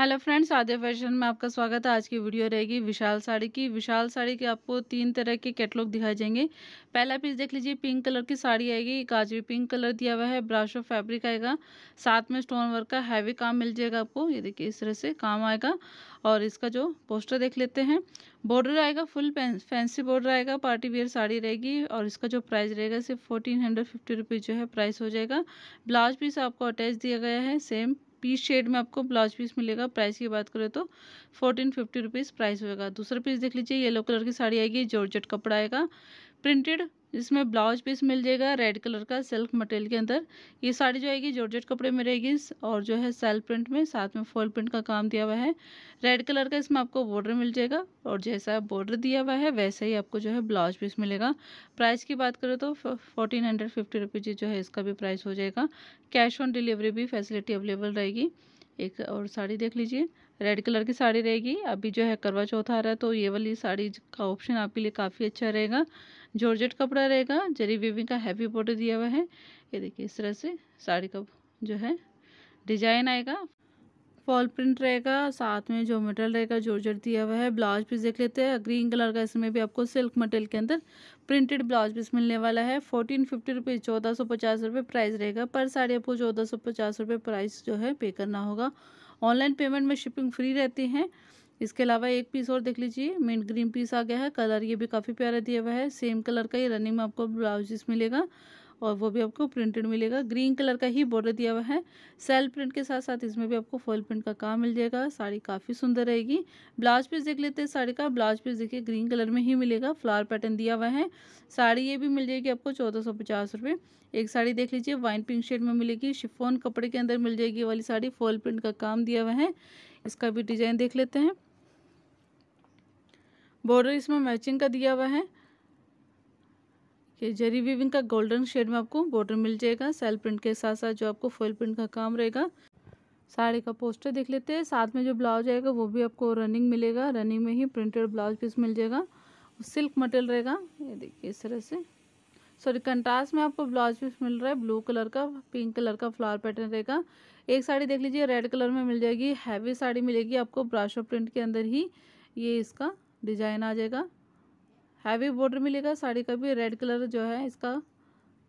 hello friends आधे fashion में आपका स्वागत है आज की वीडियो रहेगी विशाल साड़ी की विशाल साड़ी के आपको तीन तरह के कैटलॉग दिखाई जाएंगे पहला पीस देख लीजिए पिंक कलर की साड़ी आएगी काजवी पिंक कलर दिया हुआ है ब्राश ऑफ फैब्रिक आएगा साथ में स्टोन वर्क का हैवी काम मिल जाएगा आपको ये देखिए इस तरह से काम आएगा और इसका जो पोस्टर देख लेते हैं बॉर्डर आएगा फुल फैंसी बॉर्डर आएगा पार्टी वेयर साड़ी रहेगी और इसका जो प्राइस रहेगा सिर्फ फोर्टीन हंड्रेड फिफ्टी रुपीज़ जो है प्राइस हो जाएगा ब्लाउज पीस आपको अटैच दिया गया है सेम पीस शेड में आपको ब्लाउज पीस मिलेगा प्राइस की बात करें तो फोर्टीन फिफ्टी रुपीज़ प्राइस होगा दूसरा पीस देख लीजिए येलो कलर की साड़ी आएगी जॉर्जेट कपड़ा आएगा प्रिंटेड इसमें ब्लाउज पीस मिल जाएगा रेड कलर का सिल्क मटेरियल के अंदर ये साड़ी जो आएगी जॉर्जेट कपड़े में रहेगी और जो है सेल्फ प्रिंट में साथ में फॉल प्रिंट का काम दिया हुआ है रेड कलर का इसमें आपको बॉर्डर मिल जाएगा और जैसा बॉर्डर दिया हुआ है वैसा ही आपको जो है ब्लाउज पीस मिलेगा प्राइस की बात करें तो फोर्टीन हंड्रेड फिफ्टी रुपीज़ जो है इसका भी प्राइस हो जाएगा कैश ऑन डिलीवरी भी फैसिलिटी अवेलेबल रहेगी एक और साड़ी देख लीजिए रेड कलर की साड़ी रहेगी अभी जो है करवा चौथ आ रहा है तो ये वाली साड़ी का ऑप्शन आपके लिए काफ़ी अच्छा रहेगा जॉर्जेट कपड़ा रहेगा जरी वीविंग का हैवी बॉर्डर दिया हुआ है ये देखिए इस तरह से साड़ी का जो है डिजाइन आएगा फॉल प्रिंट रहेगा साथ में जो मटेरियल रहेगा जॉर्जेट दिया हुआ है ब्लाउज पीस देख लेते हैं ग्रीन कलर का इसमें भी आपको सिल्क मटेरियल के अंदर प्रिंटेड ब्लाउज पीस मिलने वाला है फोर्टीन फिफ्टी रुपीज़ चौदह सौ पचास रुपये प्राइस रहेगा पर साड़ी आपको चौदह सौ पचास रुपये प्राइस जो है पे करना होगा ऑनलाइन पेमेंट में शिपिंग फ्री रहती है इसके अलावा एक पीस और देख लीजिए मिंट ग्रीन पीस आ गया है कलर ये भी काफ़ी प्यारा दिया हुआ है सेम कलर का ये रनिंग में आपको ब्लाउजेस मिलेगा और वो भी आपको प्रिंटेड मिलेगा ग्रीन कलर का ही बॉर्डर दिया हुआ है सेल प्रिंट के साथ साथ इसमें भी आपको फॉल प्रिंट का काम मिल जाएगा साड़ी काफ़ी सुंदर रहेगी ब्लाउज पीस देख लेते हैं साड़ी का ब्लाउज पीस देखिए ग्रीन कलर में ही मिलेगा फ्लावर पैटर्न दिया हुआ है साड़ी ये भी मिल जाएगी आपको चौदह सौ पचास रुपये एक साड़ी देख लीजिए वाइन पिंक शेड में मिलेगी शिफोन कपड़े के अंदर मिल जाएगी वाली साड़ी फॉल प्रिंट का काम दिया हुआ है इसका भी डिजाइन देख लेते हैं बॉर्डर इसमें मैचिंग का दिया हुआ है ये जरी वीविंग का गोल्डन शेड में आपको बॉर्डर मिल जाएगा सेल प्रिंट के साथ साथ जो आपको फुल प्रिंट का काम रहेगा साड़ी का पोस्टर देख लेते हैं साथ में जो ब्लाउज आएगा वो भी आपको रनिंग मिलेगा रनिंग में ही प्रिंटेड ब्लाउज पीस मिल जाएगा सिल्क मटेरियल रहेगा ये देखिए इस तरह से सॉरी कंट्रास्ट में आपको ब्लाउज पीस मिल रहा है ब्लू कलर का पिंक कलर का फ्लावर पैटर्न रहेगा एक साड़ी देख लीजिए रेड कलर में मिल जाएगी हैवी साड़ी मिलेगी आपको ब्राशो प्रिंट के अंदर ही ये इसका डिजाइन आ जाएगा हैवी बॉर्डर मिलेगा साड़ी का भी रेड कलर जो है इसका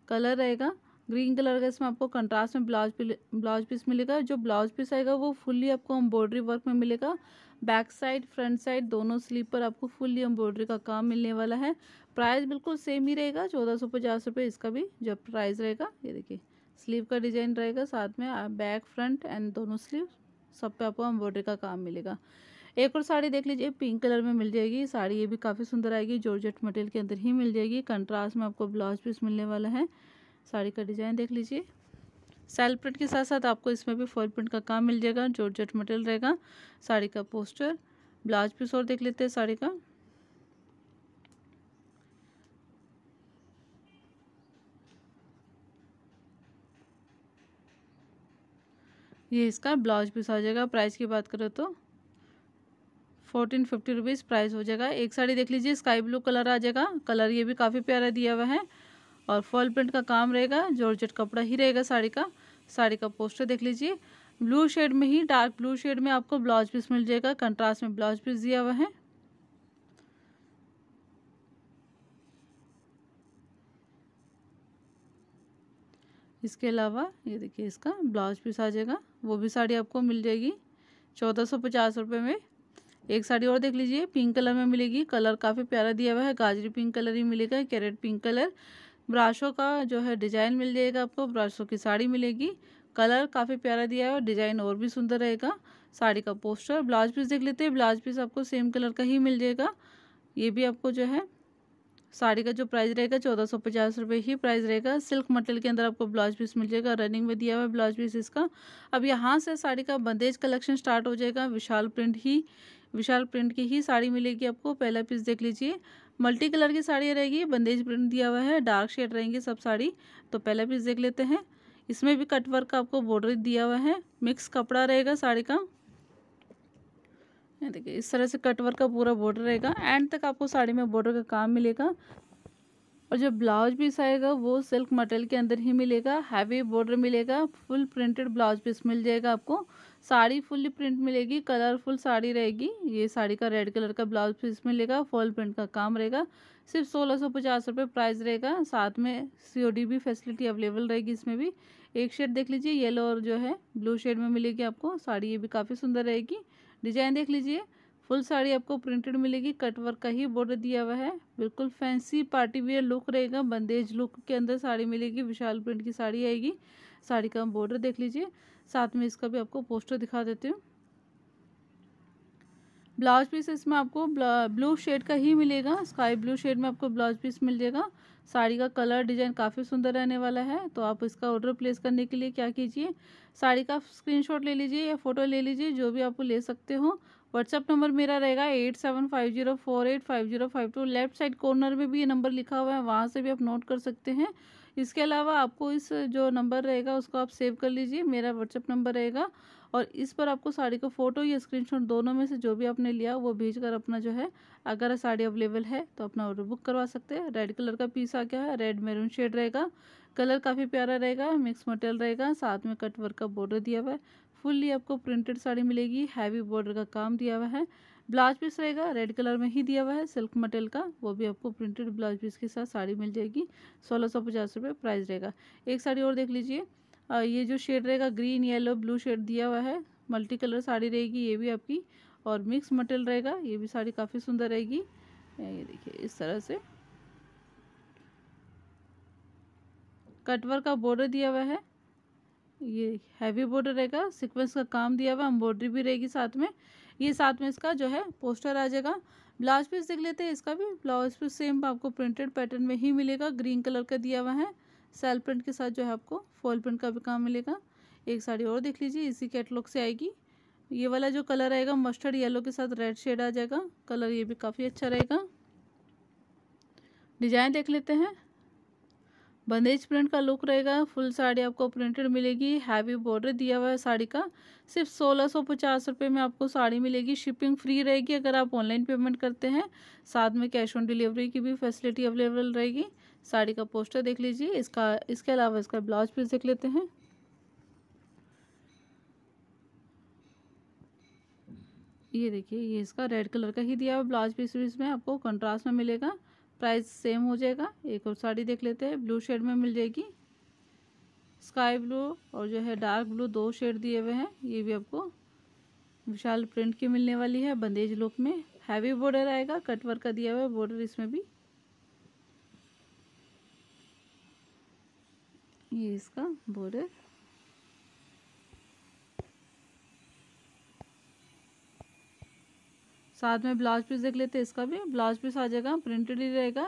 कलर रहेगा ग्रीन कलर का इसमें आपको कंट्रास्ट में ब्लाउज ब्लाउज पीस मिलेगा जो ब्लाउज पीस आएगा वो फुल्ली आपको एम्ब्रॉयडरी वर्क में मिलेगा बैक साइड फ्रंट साइड दोनों स्लीव पर आपको फुल्ली एम्ब्रॉयडरी का काम मिलने वाला है प्राइस बिल्कुल सेम ही रहेगा चौदह सौ पचास रुपये इसका भी जो प्राइस रहेगा ये देखिए स्लीव का डिजाइन रहेगा साथ में बैक फ्रंट एंड दोनों स्लीव सब पे आपको एम्ब्रॉयडरी का काम मिलेगा एक और साड़ी देख लीजिए पिंक कलर में मिल जाएगी साड़ी ये भी काफ़ी सुंदर आएगी जॉर्जेट मटेरियल के अंदर ही मिल जाएगी कंट्रास्ट में आपको ब्लाउज पीस मिलने वाला है साड़ी का डिज़ाइन देख लीजिए सेल प्रिंट के साथ साथ आपको इसमें भी फॉल प्रिंट का काम मिल जाएगा जॉर्जेट मटेरियल रहेगा साड़ी का पोस्टर ब्लाउज पीस और देख लेते हैं साड़ी का ये इसका ब्लाउज पीस आ जाएगा प्राइस की बात करें तो फोर्टीन फिफ्टी रुपीज़ प्राइस हो जाएगा एक साड़ी देख लीजिए स्काई ब्लू कलर आ जाएगा कलर ये भी काफ़ी प्यारा दिया हुआ है और फॉल प्रिंट का काम रहेगा जॉर्जेट कपड़ा ही रहेगा साड़ी का साड़ी का पोस्टर देख लीजिए ब्लू शेड में ही डार्क ब्लू शेड में आपको ब्लाउज पीस मिल जाएगा कंट्रास्ट में ब्लाउज पीस दिया हुआ है इसके अलावा ये देखिए इसका ब्लाउज पीस आ जाएगा वो भी साड़ी आपको मिल जाएगी चौदह सौ पचास रुपये में एक साड़ी और देख लीजिए पिंक कलर में मिलेगी कलर काफ़ी प्यारा दिया हुआ है गाजरी पिंक कलर ही मिलेगा कैरेट पिंक कलर ब्राशों का जो है डिजाइन मिल जाएगा आपको ब्राशों की साड़ी मिलेगी कलर काफ़ी प्यारा दिया है और डिजाइन और भी सुंदर रहेगा साड़ी का पोस्टर ब्लाउज पीस देख लेते हैं ब्लाउज पीस आपको सेम कलर का ही मिल जाएगा ये भी आपको जो है साड़ी का जो प्राइस रहेगा चौदह सौ पचास रुपये ही प्राइस रहेगा सिल्क मटेरियल के अंदर आपको ब्लाउज पीस मिल जाएगा रनिंग में दिया हुआ है ब्लाउज पीस इसका अब यहाँ से साड़ी का बंदेज कलेक्शन स्टार्ट हो जाएगा विशाल प्रिंट ही विशाल प्रिंट की ही साड़ी मिलेगी आपको पहला पीस देख लीजिए मल्टी कलर की साड़ी रहेगी बंदेज प्रिंट दिया हुआ है डार्क शेड रहेंगे सब साड़ी तो पहला पीस देख लेते हैं इसमें भी कट वर्क का आपको बॉर्डर दिया हुआ है मिक्स कपड़ा रहेगा साड़ी का देखिए इस तरह से कट वर्क का पूरा बॉर्डर रहेगा एंड तक आपको साड़ी में बॉर्डर का काम मिलेगा और जो ब्लाउज पीस आएगा वो सिल्क मटेरियल के अंदर ही मिलेगा हैवी बॉर्डर मिलेगा फुल प्रिंटेड ब्लाउज पीस मिल जाएगा आपको साड़ी फुल्ली प्रिंट मिलेगी कलरफुल साड़ी रहेगी ये साड़ी का रेड कलर का ब्लाउज पीस मिलेगा फॉल प्रिंट का काम रहेगा सिर्फ सोलह सौ पचास रुपये प्राइस रहेगा साथ में डी भी फैसिलिटी अवेलेबल रहेगी इसमें भी एक शेड देख लीजिए येलो और जो है ब्लू शेड में मिलेगी आपको साड़ी ये भी काफ़ी सुंदर रहेगी डिजाइन देख लीजिए फुल साड़ी आपको प्रिंटेड मिलेगी कट वर्क का ही बॉर्डर दिया हुआ है बिल्कुल फैंसी पार्टी वेयर लुक रहेगा बंदेज लुक के अंदर साड़ी मिलेगी विशाल प्रिंट की साड़ी आएगी साड़ी का बॉर्डर देख लीजिए साथ में इसका भी आपको पोस्टर दिखा देती हूँ ब्लाउज पीस इसमें आपको ब्लू शेड का ही मिलेगा स्काई ब्लू शेड में आपको ब्लाउज पीस मिल जाएगा साड़ी का कलर डिजाइन काफ़ी सुंदर रहने वाला है तो आप इसका ऑर्डर प्लेस करने के लिए क्या कीजिए साड़ी का स्क्रीनशॉट ले लीजिए या फोटो ले लीजिए जो भी आपको ले सकते हो व्हाट्सअप नंबर मेरा रहेगा eight seven five zero four eight five zero five two left side corner में भी ये नंबर लिखा हुआ है वहाँ से भी आप नोट कर सकते हैं इसके अलावा आपको इस जो नंबर रहेगा उसको आप सेव कर लीजिए मेरा व्हाट्सअप नंबर रहेगा और इस पर आपको साड़ी का फ़ोटो या स्क्रीनशॉट दोनों में से जो भी आपने लिया वो भेज कर अपना जो है अगर साड़ी अवेलेबल है तो अपना ऑर्डर बुक करवा सकते हैं रेड कलर का पीस आ गया है रेड मेरून शेड रहेगा कलर काफ़ी प्यारा रहेगा मिक्स मटेरियल रहेगा साथ में कट वर्क का बॉर्डर दिया हुआ है फुल्ली आपको प्रिंटेड साड़ी मिलेगी हैवी बॉर्डर का काम दिया हुआ है ब्लाउज पीस रहेगा रेड कलर में ही दिया हुआ है सिल्क मटेरियल का वो भी आपको प्रिंटेड ब्लाउज पीस के साथ साड़ी मिल जाएगी सोलह सौ पचास रुपये प्राइस रहेगा एक साड़ी और देख लीजिए ये जो शेड रहेगा ग्रीन येलो ब्लू शेड दिया हुआ है मल्टी कलर साड़ी रहेगी ये भी आपकी और मिक्स मटेरियल रहेगा ये भी साड़ी काफ़ी सुंदर रहेगी ये देखिए इस तरह से कटवर का बॉर्डर दिया हुआ है ये हैवी बॉर्डर रहेगा सीक्वेंस का काम दिया हुआ एम्ब्रॉयडरी भी रहेगी साथ में ये साथ में इसका जो है पोस्टर आ जाएगा ब्लाउज पीस देख लेते हैं इसका भी ब्लाउज पीस सेम आपको प्रिंटेड पैटर्न में ही मिलेगा ग्रीन कलर का दिया हुआ है सेल प्रिंट के साथ जो है आपको फॉल प्रिंट का भी काम मिलेगा एक साड़ी और देख लीजिए इसी कैटलॉग से आएगी ये वाला जो कलर आएगा मस्टर्ड येलो के साथ रेड शेड आ जाएगा कलर ये भी काफ़ी अच्छा रहेगा डिजाइन देख लेते हैं बंदेज प्रिंट का लुक रहेगा फुल साड़ी आपको प्रिंटेड मिलेगी हैवी बॉर्डर दिया हुआ है साड़ी का सिर्फ सोलह सौ पचास रुपये में आपको साड़ी मिलेगी शिपिंग फ्री रहेगी अगर आप ऑनलाइन पेमेंट करते हैं साथ में कैश ऑन डिलीवरी की भी फैसिलिटी अवेलेबल रहेगी साड़ी का पोस्टर देख लीजिए इसका इसके अलावा इसका ब्लाउज पीस देख लेते हैं ये देखिए ये इसका रेड कलर का ही दिया हुआ ब्लाउज पीस भी इसमें आपको कंट्रास्ट में मिलेगा प्राइस सेम हो जाएगा एक और साड़ी देख लेते हैं ब्लू शेड में मिल जाएगी स्काई ब्लू और जो है डार्क ब्लू दो शेड दिए हुए हैं ये भी आपको विशाल प्रिंट की मिलने वाली है बंदेज लुक में हैवी बॉर्डर आएगा कट वर्क का दिया हुआ है बॉर्डर इसमें भी ये इसका बॉर्डर साथ में ब्लाउज पीस देख लेते हैं इसका भी ब्लाउज पीस आ जाएगा प्रिंटेड ही रहेगा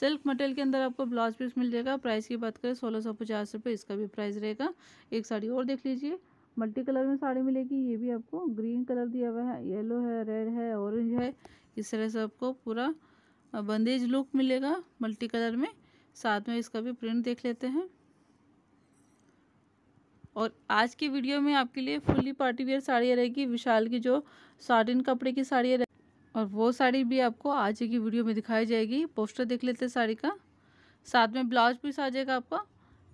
सिल्क मटेरियल के अंदर आपको ब्लाउज पीस मिल जाएगा प्राइस की बात करें सोलह सौ पचास रुपये इसका भी प्राइस रहेगा एक साड़ी और देख लीजिए मल्टी कलर में साड़ी मिलेगी ये भी आपको ग्रीन कलर दिया हुआ है येलो है रेड है ऑरेंज है इस तरह से आपको पूरा बंदेज लुक मिलेगा मल्टी कलर में साथ में इसका भी प्रिंट देख लेते हैं और आज की वीडियो में आपके लिए फुल्ली पार्टी वेयर साड़ियाँ रहेगी विशाल की जो साटिन कपड़े की साड़ियाँ और वो साड़ी भी आपको आज की वीडियो में दिखाई जाएगी पोस्टर देख लेते हैं साड़ी का साथ में ब्लाउज पीस आ जाएगा आपका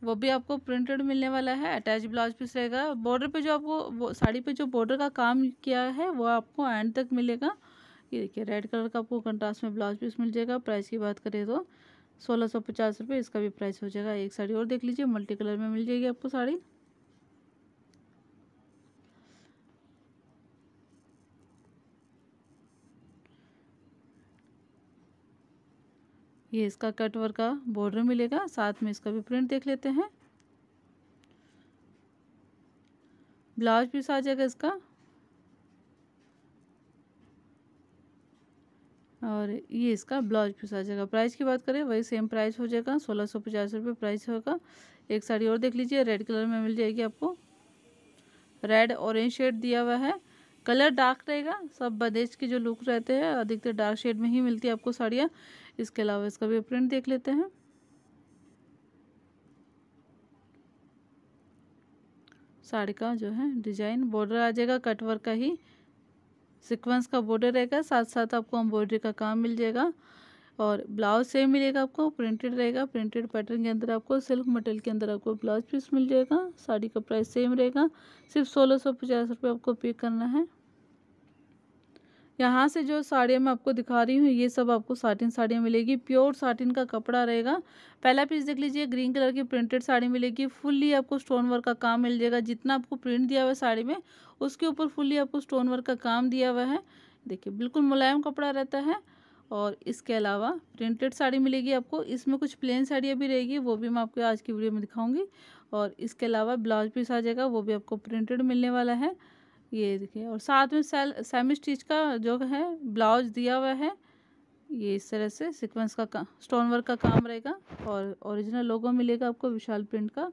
वो भी आपको प्रिंटेड मिलने वाला है अटैच ब्लाउज पीस रहेगा बॉर्डर पे जो आपको वो साड़ी पे जो बॉर्डर का काम किया है वो आपको एंड तक मिलेगा ये देखिए रेड कलर का आपको कंट्रास्ट में ब्लाउज पीस मिल जाएगा प्राइस की बात करें तो सोलह सौ पचास रुपये इसका भी प्राइस हो जाएगा एक साड़ी और देख लीजिए मल्टी कलर में मिल जाएगी आपको साड़ी ये इसका कटवर का बॉर्डर मिलेगा साथ में इसका भी प्रिंट देख लेते हैं ब्लाउज पीस आ जाएगा इसका और ये इसका ब्लाउज पीस आ जाएगा प्राइस की बात करें वही सेम प्राइस हो जाएगा सोलह सौ पचास रुपये प्राइस होगा एक साड़ी और देख लीजिए रेड कलर में मिल जाएगी आपको रेड ऑरेंज शेड दिया हुआ है कलर डार्क रहेगा सब बदेज के जो लुक रहते हैं अधिकतर डार्क शेड में ही मिलती है आपको साड़ियाँ इसके अलावा इसका भी प्रिंट देख लेते हैं साड़ी का जो है डिजाइन बॉर्डर आ जाएगा कटवर का ही सिक्वेंस का बॉर्डर रहेगा साथ साथ आपको एम्ब्रॉयडरी का काम मिल जाएगा और ब्लाउज सेम मिलेगा आपको प्रिंटेड रहेगा प्रिंटेड पैटर्न के अंदर आपको सिल्क मटेरियल के अंदर आपको ब्लाउज पीस मिल जाएगा साड़ी का प्राइस सेम रहेगा सिर्फ सोलह सौ पचास रुपये आपको पे करना है यहाँ से जो साड़ियाँ मैं आपको दिखा रही हूँ ये सब आपको साटिन साड़ियाँ मिलेगी प्योर साटिन का कपड़ा रहेगा पहला पीस देख लीजिए ग्रीन कलर की प्रिंटेड साड़ी मिलेगी फुल्ली आपको स्टोन वर्क का काम मिल जाएगा जितना आपको प्रिंट दिया हुआ है साड़ी में उसके ऊपर फुल्ली आपको स्टोन वर्क का काम दिया हुआ है देखिए बिल्कुल मुलायम कपड़ा रहता है और इसके अलावा प्रिंटेड साड़ी मिलेगी आपको इसमें कुछ प्लेन साड़ियाँ भी रहेगी वो भी मैं आपको आज की वीडियो में दिखाऊंगी और इसके अलावा ब्लाउज पीस आ जाएगा वो भी आपको प्रिंटेड मिलने वाला है ये देखिए और साथ में सेल सेमी स्टिच का जो है ब्लाउज दिया हुआ है ये इस तरह से सीक्वेंस का, का स्टोन वर्क का काम रहेगा और ओरिजिनल लोगो मिलेगा आपको विशाल प्रिंट का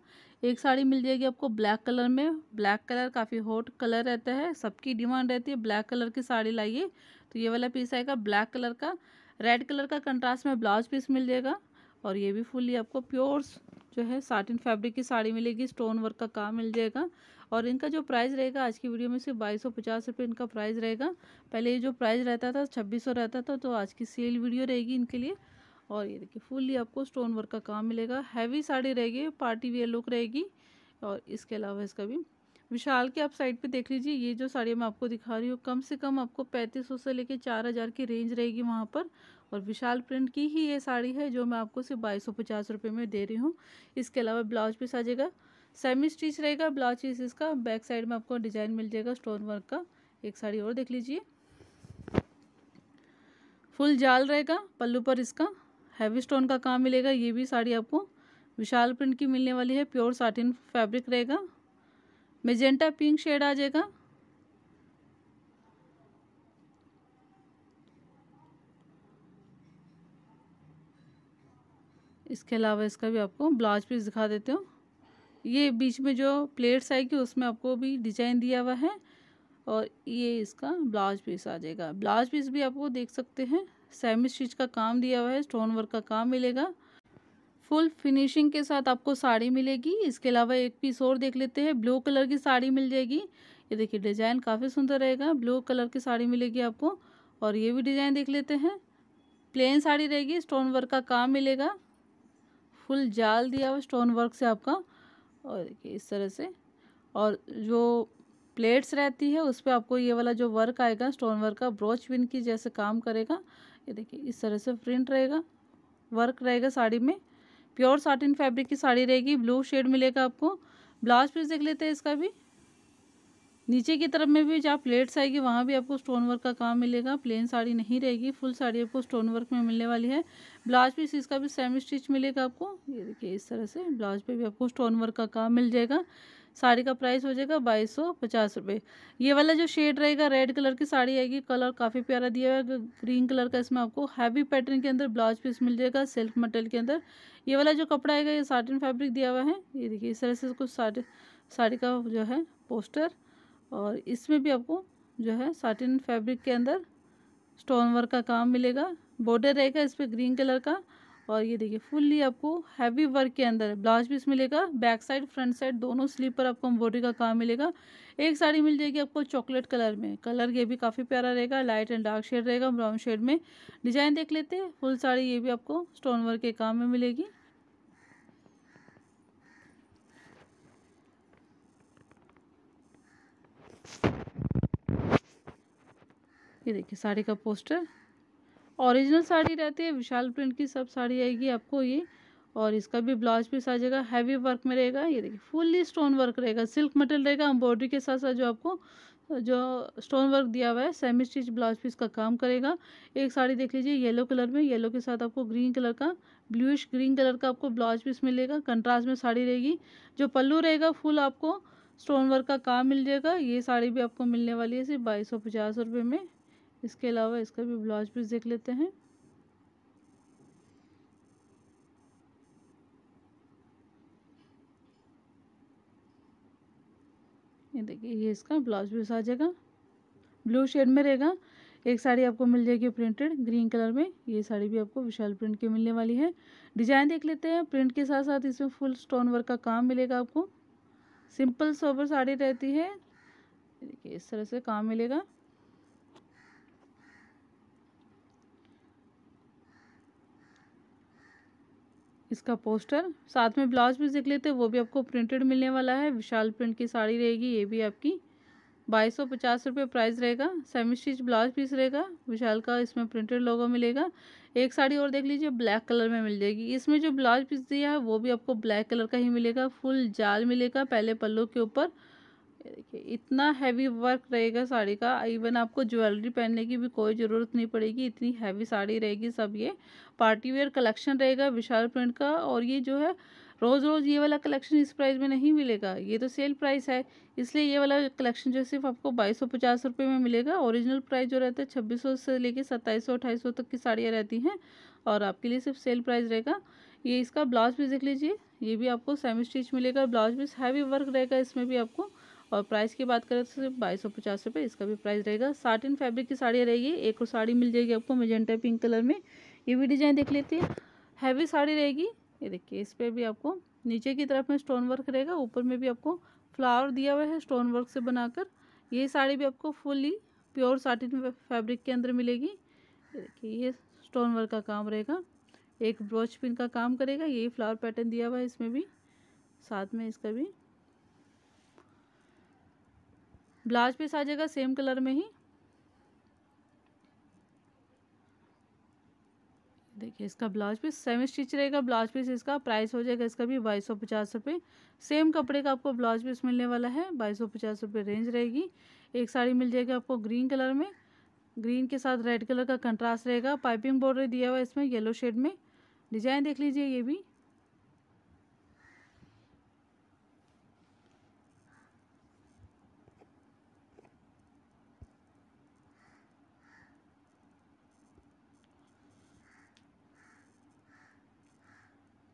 एक साड़ी मिल जाएगी आपको ब्लैक कलर में ब्लैक कलर काफ़ी हॉट कलर रहता है सबकी डिमांड रहती है ब्लैक कलर की साड़ी लाइए तो ये वाला पीस आएगा ब्लैक कलर का रेड कलर का कंट्रास्ट में ब्लाउज पीस मिल जाएगा और ये भी फुली आपको प्योर जो है साटिन फैब्रिक की साड़ी मिलेगी स्टोन वर्क का काम मिल जाएगा और इनका जो प्राइस रहेगा आज की वीडियो में सिर्फ बाईस सौ पचास रुपये इनका प्राइस रहेगा पहले ये जो प्राइस रहता था छब्बीस सौ रहता था तो आज की सेल वीडियो रहेगी इनके लिए और ये देखिए फुल्ली आपको स्टोन वर्क का काम मिलेगा हैवी साड़ी रहेगी पार्टी वेयर लुक रहेगी और इसके अलावा इसका भी विशाल के आप साइड पे देख लीजिए ये जो साड़ी मैं आपको दिखा रही हूँ कम से कम आपको पैंतीस सौ से लेके चार हज़ार की रेंज रहेगी वहाँ पर और विशाल प्रिंट की ही ये साड़ी है जो मैं आपको सिर्फ बाईस सौ पचास रुपये में दे रही हूँ इसके अलावा ब्लाउज पीस आ जाएगा सेमी स्टिच रहेगा ब्लाउज पीस इसका बैक साइड में आपको डिजाइन मिल जाएगा स्टोन वर्क का एक साड़ी और देख लीजिए फुल जाल रहेगा पल्लू पर इसका हैवी स्टोन का काम मिलेगा ये भी साड़ी आपको विशाल प्रिंट की मिलने वाली है प्योर साटिन फैब्रिक रहेगा मेजेंटा पिंक शेड आ जाएगा इसके अलावा इसका भी आपको ब्लाउज पीस दिखा देते हो ये बीच में जो प्लेट्स आएगी उसमें आपको भी डिजाइन दिया हुआ है और ये इसका ब्लाउज पीस आ जाएगा ब्लाउज पीस भी आपको देख सकते हैं सेमी स्टिच का काम दिया हुआ है स्टोन वर्क का काम मिलेगा फुल फिनिशिंग के साथ आपको साड़ी मिलेगी इसके अलावा एक पीस और देख लेते हैं ब्लू कलर की साड़ी मिल जाएगी ये देखिए डिज़ाइन काफ़ी सुंदर रहेगा ब्लू कलर की साड़ी मिलेगी आपको और ये भी डिज़ाइन देख लेते हैं प्लेन साड़ी रहेगी स्टोन वर्क का काम मिलेगा फुल जाल दिया हुआ स्टोन वर्क से आपका और देखिए इस तरह से और जो प्लेट्स रहती है उस पर आपको ये वाला जो वर्क आएगा स्टोन वर्क का ब्रोच पिन की जैसे काम करेगा ये देखिए इस तरह से प्रिंट रहेगा वर्क रहेगा साड़ी में प्योर साटिन फैब्रिक की साड़ी रहेगी ब्लू शेड मिलेगा आपको ब्लाउज पीस देख लेते हैं इसका भी नीचे की तरफ में भी जहाँ प्लेट्स आएगी वहाँ भी आपको स्टोन वर्क का काम मिलेगा प्लेन साड़ी नहीं रहेगी फुल साड़ी आपको स्टोन वर्क में मिलने वाली है ब्लाउज पीस इसका भी सेमी स्टिच मिलेगा आपको ये देखिए इस तरह से ब्लाउज पे भी आपको स्टोन वर्क का काम मिल जाएगा साड़ी का प्राइस हो जाएगा बाईस सौ पचास रुपये ये वाला जो शेड रहेगा रेड कलर की साड़ी आएगी कलर काफ़ी प्यारा दिया हुआ है ग्रीन कलर का इसमें आपको हैवी पैटर्न के अंदर ब्लाउज पीस मिल जाएगा सेल्फ मटेरियल के अंदर ये वाला जो कपड़ा आएगा ये साटिन फैब्रिक दिया हुआ है ये देखिए इस तरह से कुछ साड़ी साड़ी का जो है पोस्टर और इसमें भी आपको जो है साटिन फैब्रिक के अंदर स्टोन वर्क का काम मिलेगा बॉर्डर रहेगा इस पर ग्रीन कलर का और ये देखिए फुल्ली आपको हैवी वर्क के अंदर ब्लाउज पीस मिलेगा बैक साइड फ्रंट साइड दोनों स्लीप पर आपको एम्ब्रॉयडरी का काम मिलेगा एक साड़ी मिल जाएगी आपको चॉकलेट कलर में कलर ये भी काफ़ी प्यारा रहेगा लाइट एंड डार्क शेड रहेगा ब्राउन शेड में डिजाइन देख लेते हैं फुल साड़ी ये भी आपको स्टोन वर्क के काम में मिलेगी ये देखिए साड़ी का पोस्टर ओरिजिनल साड़ी रहती है विशाल प्रिंट की सब साड़ी आएगी आपको ये और इसका भी ब्लाउज पीस आ जाएगा हैवी वर्क में रहेगा ये देखिए फुल्ली स्टोन वर्क रहेगा सिल्क मटेरियल रहेगा एम्ब्रॉयडरी के साथ साथ जो आपको जो स्टोन वर्क दिया हुआ है सेमी स्टिच ब्लाउज पीस का काम करेगा एक साड़ी देख लीजिए येलो कलर में येलो के साथ आपको ग्रीन कलर का ब्लूइश ग्रीन कलर का आपको ब्लाउज पीस मिलेगा कंट्रास्ट में साड़ी रहेगी जो पल्लू रहेगा फुल आपको स्टोन वर्क का काम मिल जाएगा ये साड़ी भी आपको मिलने वाली है सिर्फ बाईस सौ पचास रुपये में इसके अलावा इसका भी ब्लाउज पीस देख लेते हैं ये देखिए ये इसका ब्लाउज पीस आ जाएगा ब्लू शेड में रहेगा एक साड़ी आपको मिल जाएगी प्रिंटेड ग्रीन कलर में ये साड़ी भी आपको विशाल प्रिंट की मिलने वाली है डिजाइन देख लेते हैं प्रिंट के साथ साथ इसमें फुल स्टोन वर्क का काम मिलेगा आपको सिंपल सोबर साड़ी रहती है देखिए इस तरह से काम मिलेगा इसका पोस्टर साथ में ब्लाउज भी देख लेते हैं वो भी आपको प्रिंटेड मिलने वाला है विशाल प्रिंट की साड़ी रहेगी ये भी आपकी बाईस सौ पचास रुपये प्राइस रहेगा सेमी स्टिच ब्लाउज पीस रहेगा विशाल का इसमें प्रिंटेड लोगो मिलेगा एक साड़ी और देख लीजिए ब्लैक कलर में मिल जाएगी इसमें जो ब्लाउज पीस दिया है वो भी आपको ब्लैक कलर का ही मिलेगा फुल जाल मिलेगा पहले पल्लों के ऊपर देखिए इतना हैवी वर्क रहेगा साड़ी का इवन आपको ज्वेलरी पहनने की भी कोई ज़रूरत नहीं पड़ेगी इतनी हैवी साड़ी रहेगी सब ये पार्टी वेयर कलेक्शन रहेगा विशाल प्रिंट का और ये जो है रोज़ रोज़ ये वाला कलेक्शन इस प्राइस में नहीं मिलेगा ये तो सेल प्राइस है इसलिए ये वाला कलेक्शन जो सिर्फ आपको बाईस सौ पचास रुपये में मिलेगा ओरिजिनल प्राइस जो रहता है छब्बीस सौ से लेके सत्ताईस सौ सौ तक की साड़ियाँ रहती हैं और आपके लिए सिर्फ सेल प्राइस रहेगा ये इसका ब्लाउज पीस देख लीजिए ये भी आपको सेमी स्टिच मिलेगा ब्लाउज पीस हैवी वर्क रहेगा इसमें भी आपको और प्राइस की बात करें तो सिर्फ बाईस सौ पचास रुपये इसका भी प्राइस रहेगा साटिन फैब्रिक की साड़ियाँ रहेगी एक और साड़ी मिल जाएगी आपको मेजेंटा पिंक कलर में ये भी डिज़ाइन देख लेती है हैवी साड़ी रहेगी ये देखिए इस पर भी आपको नीचे की तरफ में स्टोन वर्क रहेगा ऊपर में भी आपको फ्लावर दिया हुआ है स्टोन वर्क से बनाकर ये साड़ी भी आपको फुली प्योर साटिन फैब्रिक के अंदर मिलेगी देखिए ये स्टोन वर्क का काम रहेगा एक ब्रोच पिन का काम करेगा यही फ्लावर पैटर्न दिया हुआ है इसमें भी साथ में इसका भी ब्लाउज पीस आ जाएगा सेम कलर में ही देखिए इसका ब्लाउज पीस सेमी स्टिच रहेगा ब्लाउज पीस इसका प्राइस हो जाएगा इसका भी बाईस सौ पचास रुपये सेम कपड़े का आपको ब्लाउज पीस मिलने वाला है बाईस सौ पचास रुपये रेंज रहेगी एक साड़ी मिल जाएगी आपको ग्रीन कलर में ग्रीन के साथ रेड कलर का कंट्रास्ट रहेगा पाइपिंग बॉर्डर दिया हुआ है इसमें येलो शेड में डिजाइन देख लीजिए ये भी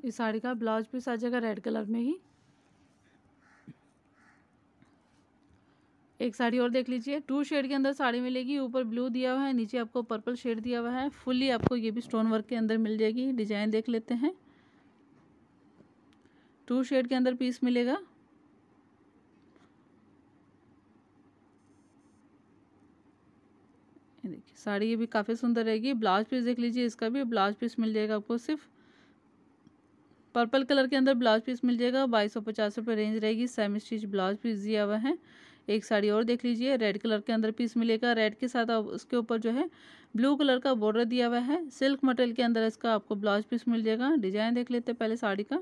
इस साड़ी का ब्लाउज पीस आ जाएगा रेड कलर में ही एक साड़ी और देख लीजिए टू शेड के अंदर साड़ी मिलेगी ऊपर ब्लू दिया हुआ है नीचे आपको पर्पल शेड दिया हुआ है फुली आपको ये भी स्टोन वर्क के अंदर मिल जाएगी डिजाइन देख लेते हैं टू शेड के अंदर पीस मिलेगा देखिए साड़ी ये भी काफ़ी सुंदर रहेगी ब्लाउज पीस देख लीजिए इसका भी ब्लाउज पीस मिल जाएगा आपको सिर्फ पर्पल कलर के अंदर ब्लाउज पीस मिल जाएगा बाईस सौ पचास रुपये रेंज रहेगी सेमी स्टिच ब्लाउज पीस दिया हुआ है एक साड़ी और देख लीजिए रेड कलर के अंदर पीस मिलेगा रेड के साथ उसके ऊपर जो है ब्लू कलर का बॉर्डर दिया हुआ है सिल्क मटेरियल के अंदर इसका आपको ब्लाउज पीस मिल जाएगा डिजाइन देख लेते हैं पहले साड़ी का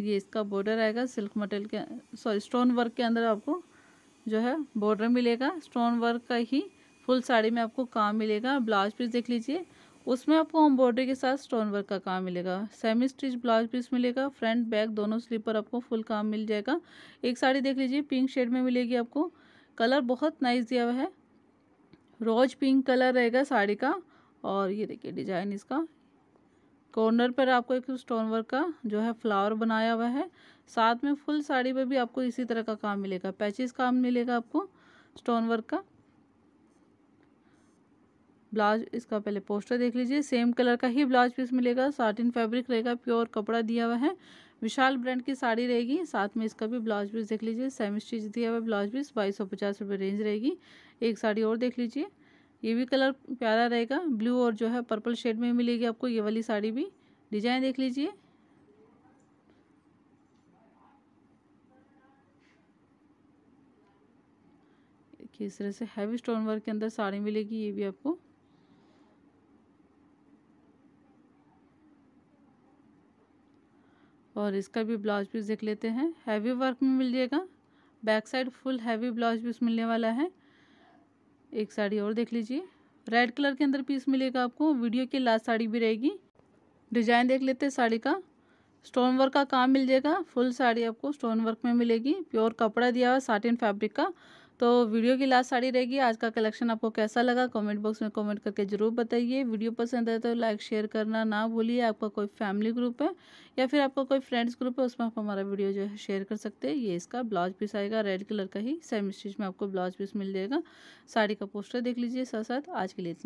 ये इसका बॉर्डर आएगा सिल्क मटेरियल के सॉरी स्टोन वर्क के अंदर आपको जो है बॉर्डर मिलेगा स्टोन वर्क का ही फुल साड़ी में आपको काम मिलेगा ब्लाउज पीस देख लीजिए उसमें आपको एम्ब्रॉयडरी के साथ स्टोन वर्क का काम मिलेगा सेमी स्टिच ब्लाउज पीस मिलेगा फ्रंट बैक दोनों स्लीपर आपको फुल काम मिल जाएगा एक साड़ी देख लीजिए पिंक शेड में मिलेगी आपको कलर बहुत नाइस दिया हुआ है रोज पिंक कलर रहेगा साड़ी का और ये देखिए डिजाइन इसका कॉर्नर पर आपको एक स्टोन वर्क का जो है फ्लावर बनाया हुआ है साथ में फुल साड़ी पर भी आपको इसी तरह का काम मिलेगा पैचेस काम मिलेगा आपको स्टोन वर्क का ब्लाउज इसका पहले पोस्टर देख लीजिए सेम कलर का ही ब्लाउज पीस मिलेगा साटिन फैब्रिक रहेगा प्योर कपड़ा दिया हुआ है विशाल ब्रांड की साड़ी रहेगी साथ में इसका भी ब्लाउज पीस देख लीजिए सेम स्टिच दिया हुआ ब्लाउज पीस बाईस सौ पचास रुपये रेंज रहेगी एक साड़ी और देख लीजिए ये भी कलर प्यारा रहेगा ब्लू और जो है पर्पल शेड में मिलेगी आपको ये वाली साड़ी भी डिजाइन देख लीजिए किस इस तरह से हैवी स्टोन वर्क के अंदर साड़ी मिलेगी ये भी आपको और इसका भी ब्लाउज पीस देख लेते हैं हैवी वर्क में मिल जाएगा back side full heavy blouse piece मिलने वाला है एक साड़ी और देख लीजिए रेड कलर के अंदर पीस मिलेगा आपको वीडियो की लास्ट साड़ी भी रहेगी डिजाइन देख लेते हैं साड़ी का स्टोन वर्क का काम मिल जाएगा फुल साड़ी आपको स्टोन वर्क में मिलेगी प्योर कपड़ा दिया हुआ साटिन फैब्रिक का तो वीडियो की लास्ट साड़ी रहेगी आज का कलेक्शन आपको कैसा लगा कमेंट बॉक्स में कमेंट करके ज़रूर बताइए वीडियो पसंद आए तो लाइक शेयर करना ना भूलिए आपका कोई फैमिली ग्रुप है या फिर आपका कोई फ्रेंड्स ग्रुप है उसमें आप हमारा वीडियो जो है शेयर कर सकते हैं ये इसका ब्लाउज पीस आएगा रेड कलर का ही सेम स्टिच में आपको ब्लाउज पीस मिल जाएगा साड़ी का पोस्टर देख लीजिए साथ साथ आज के लिए इतना